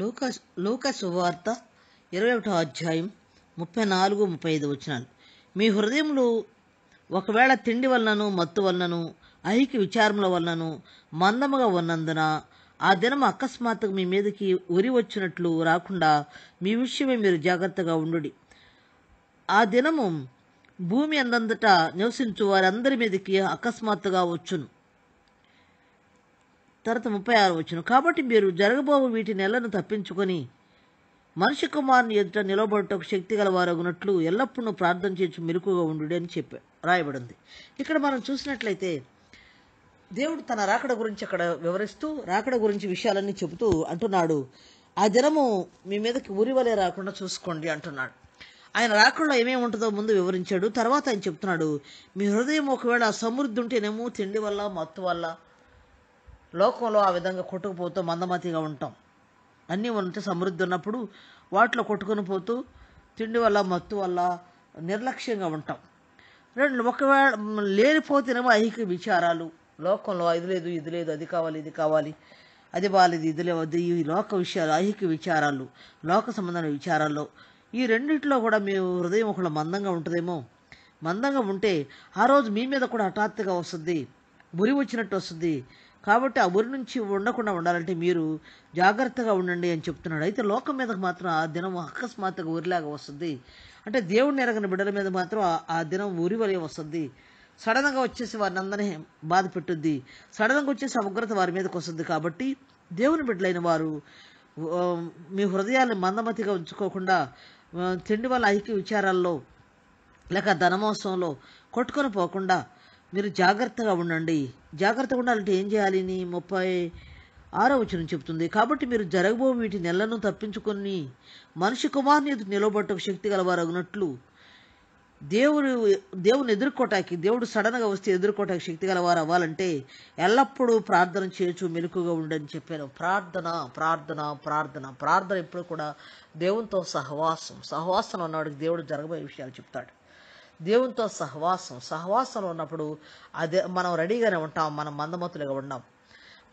లోక లోక సువార్త ఇరవై ఒకటో అధ్యాయం ముప్పై నాలుగు ముప్పై ఐదు వచ్చినాలు మీ హృదయంలో ఒకవేళ తిండి వలనను మత్తు వలనను ఐక్య విచారముల వలనను మందముగా ఉన్నందున ఆ దినం అకస్మాత్తుగా మీ మీదకి ఉరి వచ్చినట్లు రాకుండా మీ విషయమే మీరు జాగ్రత్తగా ఉండు ఆ దినము భూమి అందంతటా నివసించు వారందరి మీదకి అకస్మాత్తుగా వచ్చును తర్వాత ముప్పై ఆరు వచ్చిన కాబట్టి మీరు జరగబోవు వీటి నెలను తప్పించుకొని మనిషి కుమారుని ఎదుట నిలబడటకు శక్తి గలవారగునట్లు ఎల్లప్పుడూ ప్రార్థన చేసి మెరుకుగా ఉండు అని చెప్పా రాయబడింది ఇక్కడ మనం చూసినట్లయితే దేవుడు తన రాకడ గురించి అక్కడ వివరిస్తూ రాకడ గురించి విషయాలన్నీ చెబుతూ అంటున్నాడు ఆ దినము మీ మీదకి ఉరివలే రాకుండా చూసుకోండి అంటున్నాడు ఆయన రాకుండా ఏమేమి ఉంటుందో ముందు వివరించాడు తర్వాత ఆయన చెప్తున్నాడు మీ హృదయం ఒకవేళ సమృద్ధి ఉంటేనేమో తిండి వల్ల మత్తు వల్ల లోకంలో ఆ విధంగా కొట్టుకుపోతూ మందమతిగా ఉంటాం అన్నీ ఉంటే సమృద్ధి ఉన్నప్పుడు వాటిలో కొట్టుకుని పోతూ తిండి వల్ల మత్తు వల్ల నిర్లక్ష్యంగా ఉంటాం రెండు ఒకవేళ లేనిపోతేనేమో ఐహిక విచారాలు లోకంలో ఇది లేదు ఇది లేదు అది కావాలి ఇది కావాలి అది బాలేదు ఇది లేదు ఈ లోక విషయాలు ఐహిక విచారాలు లోక సంబంధమైన విచారాల్లో ఈ రెండింటిలో కూడా మీ హృదయం ఒకళ్ళ మందంగా ఉంటుందేమో మందంగా ఉంటే ఆ రోజు మీ మీద కూడా హఠాత్తుగా వస్తుంది మురి వచ్చినట్టు వస్తుంది కాబట్టి ఆ ఊరి నుంచి ఉండకుండా ఉండాలంటే మీరు జాగ్రత్తగా ఉండండి అని చెప్తున్నాడు అయితే లోకం మీదకు మాత్రం ఆ దినం అకస్మాత్తుగా ఊరిలాగా వస్తుంది అంటే దేవుడిని ఎరగని బిడ్డల మీద మాత్రం ఆ దినం ఊరి వలె వస్తుంది సడన్గా వచ్చేసి వారిని అందరినీ బాధ పెట్టుద్ది సడన్గా వచ్చేసి ఉగ్రత వారి మీదకి వస్తుంది కాబట్టి దేవుని బిడ్డలైన వారు మీ హృదయాన్ని మందమతిగా ఉంచుకోకుండా తిండి వల్ల ఐక్య విచారాల్లో లేక ధనమోత్సవంలో కొట్టుకొని పోకుండా మీరు జాగ్రత్తగా ఉండండి జాగ్రత్తగా ఉండాలంటే ఏం చేయాలి అని ముప్పై ఆరో వచనం చెబుతుంది కాబట్టి మీరు జరగబో వీటి నెలను తప్పించుకొని మనిషి కుమార్ని ఎదురు నిలబట్టకు శక్తి గలవారగినట్లు దేవుడు దేవుని ఎదుర్కోటానికి దేవుడు సడన్గా వస్తే ఎదుర్కోటానికి శక్తి గలవారు అవ్వాలంటే ఎల్లప్పుడూ ప్రార్థన చేయొచ్చు మెలకుగా ఉండని చెప్పాను ప్రార్థన ప్రార్థన ప్రార్థన ప్రార్థన ఎప్పుడు కూడా దేవునితో సహవాసం సహవాసం అన్నాడు దేవుడు జరగబోయే విషయాలు చెప్తాడు దేవునితో సహవాసం సహవాసంలో ఉన్నప్పుడు అదే మనం రెడీగానే ఉంటాం మనం మందమతులుగా ఉన్నాం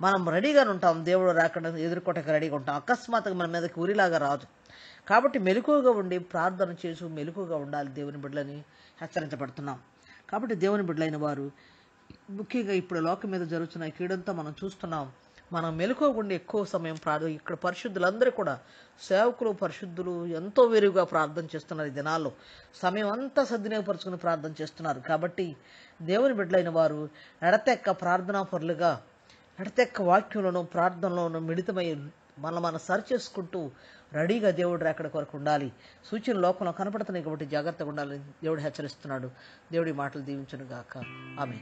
మనం రెడీగానే ఉంటాం దేవుడు రాకుండా ఎదుర్కోటకు రెడీగా ఉంటాం అకస్మాత్తుగా మన మీదకి ఉరిలాగా రాదు కాబట్టి మెలకువగా ఉండి ప్రార్థన చేసు మెలకువగా ఉండాలి దేవుని బిడ్డలని హెచ్చరించబడుతున్నాం కాబట్టి దేవుని బిడ్డలైన వారు ముఖ్యంగా ఇప్పుడు లోకం మీద జరుగుతున్న కీడంతో మనం చూస్తున్నాం మనం మెలుకోకుండా ఎక్కువ సమయం ప్రార్థ ఇక్కడ పరిశుద్ధులందరూ కూడా సేవకులు పరిశుద్ధులు ఎంతో వేరుగా ప్రార్థన చేస్తున్నారు ఈ దినాల్లో సమయం అంతా సద్వినియోగపరచుకుని ప్రార్థన చేస్తున్నారు కాబట్టి దేవుని బిడ్డలైన వారు ఎడతెక్క ప్రార్థనా పరులుగా ఎడతెక్క వాక్యంలోనూ ప్రార్థనలోనూ మిళితమై మనం మనం సరి చేసుకుంటూ రెడీగా దేవుడు రాకడ కొరకు ఉండాలి సూచన లోకంలో కనపడుతున్నాయి కాబట్టి జాగ్రత్తగా ఉండాలని దేవుడు హెచ్చరిస్తున్నాడు దేవుడి మాటలు దీవించను గాక ఆమె